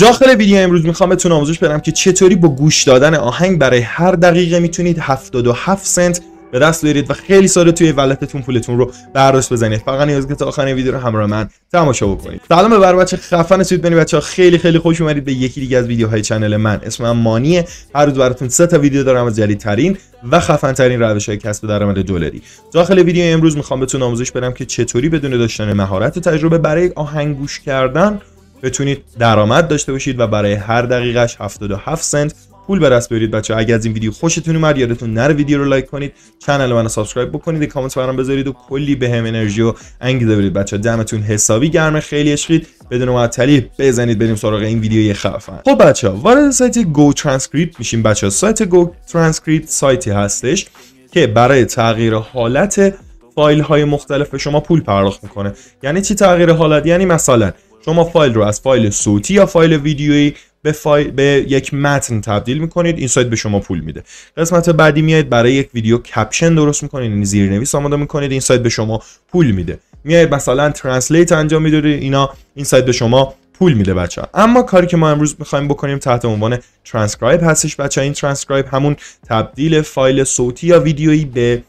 داخل ویدیو امروز میخوام بهتون آموزش بدم که چطوری با گوش دادن آهنگ برای هر دقیقه میتونید 77 سنت به دست بیارید و خیلی ساده توی ولتتون پولتون رو برداشت بزنید فقط نیاز که تا آخر ویدیو رو همراه من تماشا بکنید سلام به بر بچه خفن سوید بنی بچه ها خیلی خیلی خوش اومدید به یکی دیگه از ویدیوهای کانال من اسمم مانیه هر روز براتون سه تا ویدیو دارم از جدیدترین و خفن ترین روش های کسب درآمد دلاری داخل ویدیو امروز میخوام بهتون آموزش بدم که چطوری بدون داشتن مهارت و تجربه برای آهنگ گوش کردن بتونید درآمد داشته باشید و برای هر دقیقش 77 سنت پول به دست بیارید بچه اگر از این ویدیو خوشتون اومد یادتون نره ویدیو رو لایک کنید کانال منو سابسکرایب بکنید کامنت برام بذارید و کلی به هم انرژی و انگیزه بدید بچه دمتون حسابی گرمه خیلی عشقید بدون معطلی بزنید بریم سراغ این ویدیو خفن خب بچه وارد سایت گو ترانسکریپت میشیم بچه سایت گو ترانسکریپت سایتی هستش که برای تغییر حالت فایل های مختلف به شما پول پرداخت میکنه یعنی چی تغییر حالت یعنی مثلا شما فایل رو از فایل صوتی یا فایل ویدیویی به, فایل به یک متن تبدیل میکنید این سایت به شما پول میده قسمت بعدی میاید برای یک ویدیو کپشن درست میکنید یعنی زیرنویس آماده میکنید این سایت به شما پول میده میاید مثلا ترنسلیت انجام میدید اینا این سایت به شما پول میده بچه اما کاری که ما امروز میخوایم بکنیم تحت عنوان ترانسکرایب هستش بچه این ترانسکرایب همون تبدیل فایل صوتی یا ویدیویی به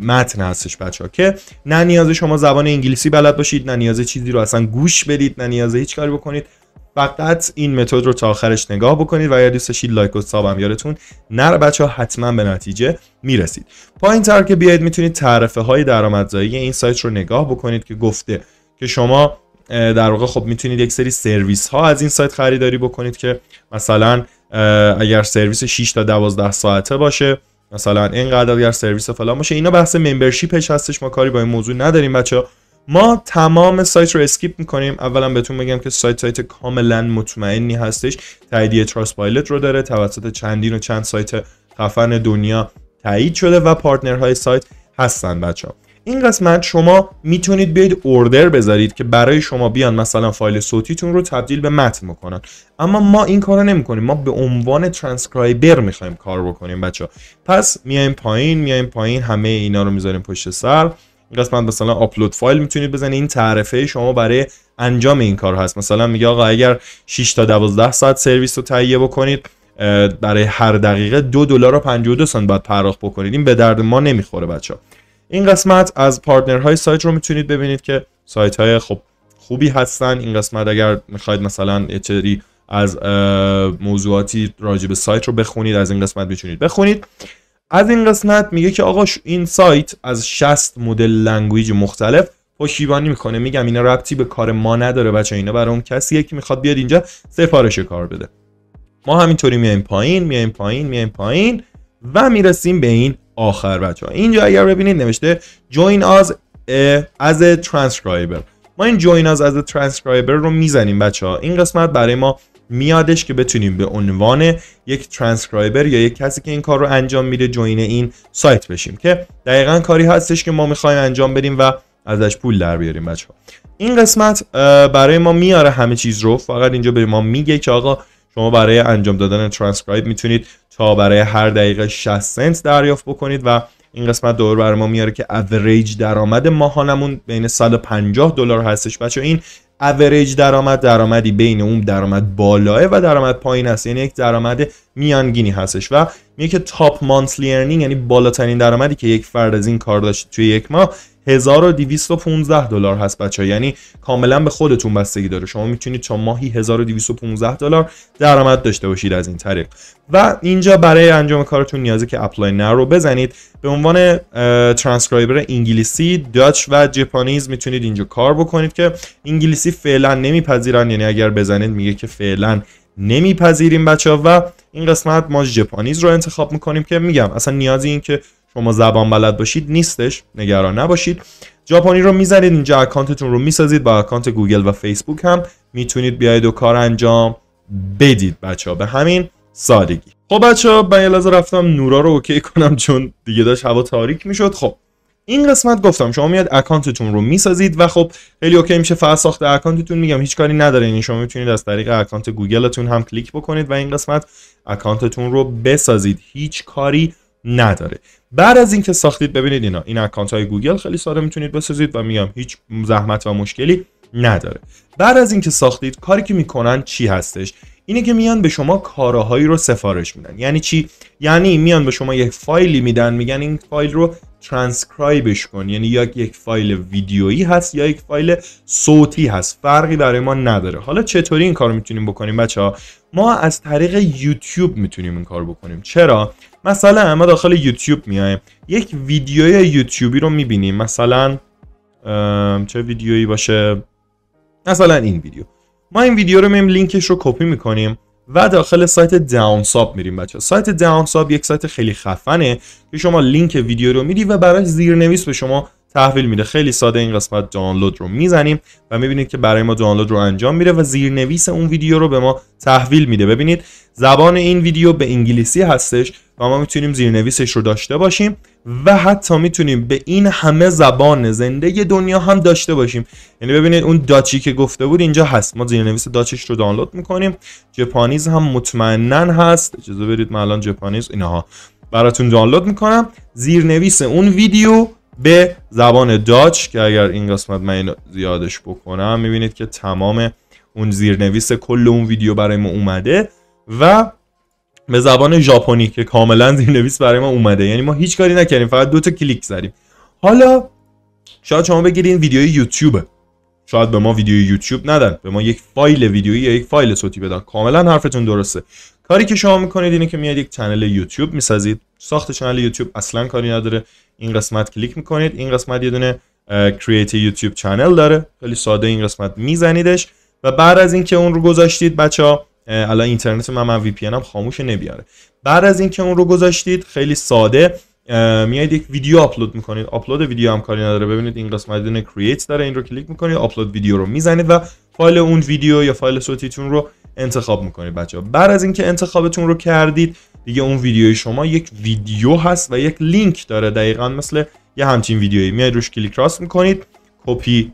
متن هستش بچه ها که نه نیاز شما زبان انگلیسی بلد باشید نه نیاز چیزی رو اصلا گوش بدید نه نیاز هیچ کاری بکنید فقط این متد رو تا آخرش نگاه بکنید و اگر دوست لایک و ساب هم یادتون نره بچه ها حتما به نتیجه میرسید پایین تر که بیاید میتونید تعرفه های درآمدزایی این سایت رو نگاه بکنید که گفته که شما در واقع خب میتونید یک سری سرویس ها از این سایت خریداری بکنید که مثلا اگر سرویس 6 تا 12 ساعته باشه مثلا اینقدر اگر سرویس فلان باشه اینا بحث ممبرشیپش هستش ما کاری با این موضوع نداریم بچه ما تمام سایت رو اسکیپ میکنیم اولا بهتون بگم که سایت سایت کاملا مطمئنی هستش تاییدیه تراست رو داره توسط چندین و چند سایت خفن دنیا تایید شده و پارتنر های سایت هستن بچه ها. این قسمت شما میتونید بیاید اوردر بذارید که برای شما بیان مثلا فایل صوتیتون رو تبدیل به متن بکنن اما ما این کارو نمیکنیم ما به عنوان ترانسکرایبر میخوایم کار بکنیم بچه پس میایم پایین میایم پایین همه اینا رو میذاریم پشت سر این قسمت مثلا آپلود فایل میتونید بزنید این تعرفه شما برای انجام این کار هست مثلا میگه آقا اگر 6 تا 12 ساعت سرویس رو تهیه بکنید برای هر دقیقه دو دلار و 52 سنت باید پرداخت بکنید این به درد ما نمیخوره بچه این قسمت از پارتنرهای سایت رو میتونید ببینید که سایت های خب خوبی هستن این قسمت اگر میخواید مثلا اتری از موضوعاتی راجع به سایت رو بخونید از این قسمت میتونید بخونید از این قسمت میگه که آقا این سایت از 60 مدل لنگویج مختلف پشتیبانی میکنه میگم اینا ربطی به کار ما نداره بچه اینا برای اون کسیه که میخواد بیاد اینجا سفارش کار بده ما همینطوری میایم پایین میایم پایین میایم پایین و میرسیم به این آخر بچه ها اینجا اگر ببینید نوشته join us as a transcriber ما این join us as a transcriber رو میزنیم بچه ها این قسمت برای ما میادش که بتونیم به عنوان یک ترانسکرایبر یا یک کسی که این کار رو انجام میده جوین این سایت بشیم که دقیقا کاری هستش که ما میخوایم انجام بدیم و ازش پول در بیاریم بچه ها این قسمت برای ما میاره همه چیز رو فقط اینجا به ما میگه که آقا شما برای انجام دادن ترانسکرایب میتونید تا برای هر دقیقه 60 سنت دریافت بکنید و این قسمت دور بر ما میاره که اوریج درآمد ماهانمون بین 150 دلار هستش بچه این اوریج درآمد درآمدی بین اون درآمد بالاه و درآمد پایین هست یعنی یک درآمد میانگینی هستش و میگه که تاپ مانتلی ارنینگ یعنی بالاترین درآمدی که یک فرد از این کار داشت توی یک ماه 1215 دلار هست بچه یعنی کاملا به خودتون بستگی داره شما میتونید تا ماهی 1215 دلار درآمد داشته باشید از این طریق و اینجا برای انجام کارتون نیازه که اپلای نر رو بزنید به عنوان ترانسکرایبر انگلیسی داچ و ژاپنیز میتونید اینجا کار بکنید که انگلیسی فعلا نمیپذیرن یعنی اگر بزنید میگه که فعلا نمیپذیریم بچه و این قسمت ما ژاپنیز رو انتخاب میکنیم که میگم اصلا نیازی این که شما زبان بلد باشید نیستش نگران نباشید ژاپنی رو میزنید اینجا اکانتتون رو میسازید با اکانت گوگل و فیسبوک هم میتونید بیاید و کار انجام بدید بچه ها به همین سادگی خب بچه ها من یه رفتم نورا رو اوکی کنم چون دیگه داشت هوا تاریک میشد خب این قسمت گفتم شما میاد اکانتتون رو میسازید و خب خیلی اوکی میشه فقط ساخت اکانتتون میگم هیچ کاری نداره این یعنی شما میتونید از طریق اکانت گوگلتون هم کلیک بکنید و این قسمت اکانتتون رو بسازید هیچ کاری نداره بعد از اینکه ساختید ببینید اینا این اکانت های گوگل خیلی ساده میتونید بسازید و میام هیچ زحمت و مشکلی نداره بعد از اینکه ساختید کاری که میکنن چی هستش اینه که میان به شما کارهایی رو سفارش میدن یعنی چی یعنی میان به شما یک فایلی میدن میگن این فایل رو ترانسکرایبش کن یعنی یا یک فایل ویدیویی هست یا یک فایل صوتی هست فرقی برای ما نداره حالا چطوری این کار میتونیم بکنیم بچه ها ما از طریق یوتیوب میتونیم این کار بکنیم چرا مثلا ما داخل یوتیوب میایم یک ویدیوی یوتیوبی رو میبینیم مثلا چه ویدیویی باشه مثلا این ویدیو ما این ویدیو رو میم لینکش رو کپی میکنیم و داخل سایت داونساب میریم بچه سایت داونساب یک سایت خیلی خفنه که شما لینک ویدیو رو میری و برای زیرنویس به شما تحویل میده خیلی ساده این قسمت دانلود رو میزنیم و میبینید که برای ما دانلود رو انجام میده و زیرنویس اون ویدیو رو به ما تحویل میده ببینید زبان این ویدیو به انگلیسی هستش و ما میتونیم زیرنویسش رو داشته باشیم و حتی میتونیم به این همه زبان زنده دنیا هم داشته باشیم یعنی ببینید اون داچی که گفته بود اینجا هست ما زیرنویس داچش رو دانلود میکنیم ژاپنیز هم مطمئنا هست اجازه برید من الان اینها براتون دانلود میکنم زیرنویس اون ویدیو به زبان داچ که اگر این قسمت من این زیادش بکنم میبینید که تمام اون زیرنویس کل اون ویدیو برای ما اومده و به زبان ژاپنی که کاملا زیرنویس برای ما اومده یعنی ما هیچ کاری نکردیم فقط دو تا کلیک زدیم حالا شاید شما بگید این ویدیوی یوتیوبه شاید به ما ویدیو یوتیوب ندن به ما یک فایل ویدیویی یا یک فایل صوتی بدن کاملا حرفتون درسته کاری که شما میکنید اینه که میاد یک چنل یوتیوب میسازید ساخت چنل یوتیوب اصلا کاری نداره این قسمت کلیک میکنید این قسمت یه دونه کرییت یوتیوب چنل داره خیلی ساده این قسمت میزنیدش و بعد از اینکه اون رو گذاشتید بچا الان اینترنت من من وی پی هم خاموش نمیاره بعد از اینکه اون رو گذاشتید خیلی ساده میاید یک ویدیو آپلود میکنید آپلود ویدیو هم کاری نداره ببینید این قسمت دونه کرییت داره این رو کلیک میکنید آپلود ویدیو رو میزنید و فایل اون ویدیو یا فایل صوتیتون رو انتخاب میکنید بچه ها بعد از اینکه انتخابتون رو کردید دیگه اون ویدیوی شما یک ویدیو هست و یک لینک داره دقیقا مثل یه همچین ویدیویی میاد روش کلیک راست میکنید کپی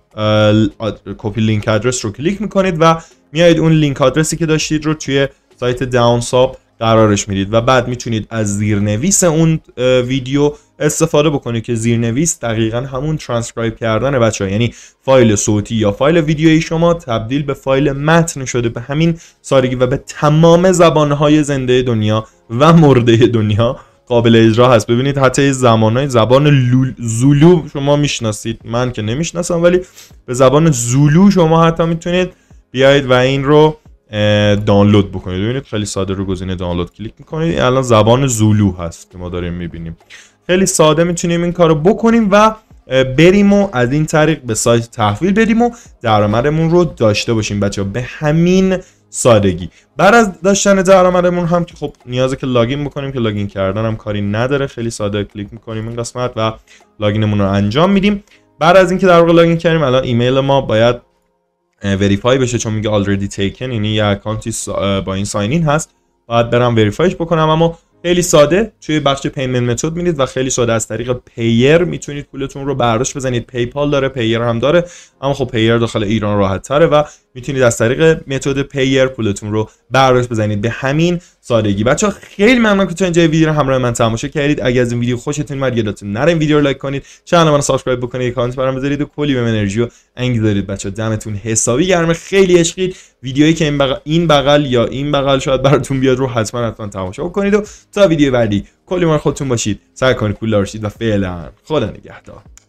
کپی لینک آدرس رو کلیک میکنید و میایید اون لینک آدرسی که داشتید رو توی سایت داونساب قرارش میدید و بعد میتونید از زیرنویس اون ویدیو استفاده بکنید که زیرنویس دقیقا همون ترانسکرایب کردن بچه ها. یعنی فایل صوتی یا فایل ویدیوی شما تبدیل به فایل متن شده به همین سارگی و به تمام زبانهای زنده دنیا و مرده دنیا قابل اجرا هست ببینید حتی های زبان زولو شما میشناسید من که نمیشناسم ولی به زبان زولو شما حتی میتونید بیایید و این رو دانلود بکنید ببینید خیلی ساده رو گزینه دانلود کلیک میکنید الان زبان زولو هست که ما داریم میبینیم خیلی ساده میتونیم این کارو بکنیم و بریم و از این طریق به سایت تحویل بدیم و درآمدمون رو داشته باشیم بچه به همین سادگی بعد از داشتن درآمدمون هم که خب نیازه که لاگین بکنیم که لاگین کردن هم کاری نداره خیلی ساده کلیک میکنیم این قسمت و لاگینمون رو انجام میدیم بعد از اینکه در واقع لاگین کردیم الان ایمیل ما باید وریفای بشه چون میگه already taken یعنی یه اکانتی با این ساینین هست باید برم وریفایش بکنم اما خیلی ساده توی بخش پیمنت متد میرید و خیلی ساده از طریق پیر میتونید پولتون رو برداشت بزنید پیپال داره پیر هم داره اما خب پیر داخل ایران راحت تره و میتونید از طریق متد پیر پولتون رو برداشت بزنید به همین سادگی بچه خیلی ممنون که تو اینجا ویدیو رو همراه من تماشا کردید اگر از این ویدیو خوشتون اومد یادتون نره این ویدیو رو لایک کنید چنل من سابسکرایب بکنید کامنت برام بذارید و کلی به انرژی و انگ دارید بچه دمتون حسابی گرمه خیلی عشقید ویدیویی که این بغل, یا این بغل شاید براتون بیاد رو حتما حتما تماشا کنید و تا ویدیو بعدی کلی من خودتون باشید سعی کنید پول و فعلا خدا نگهدار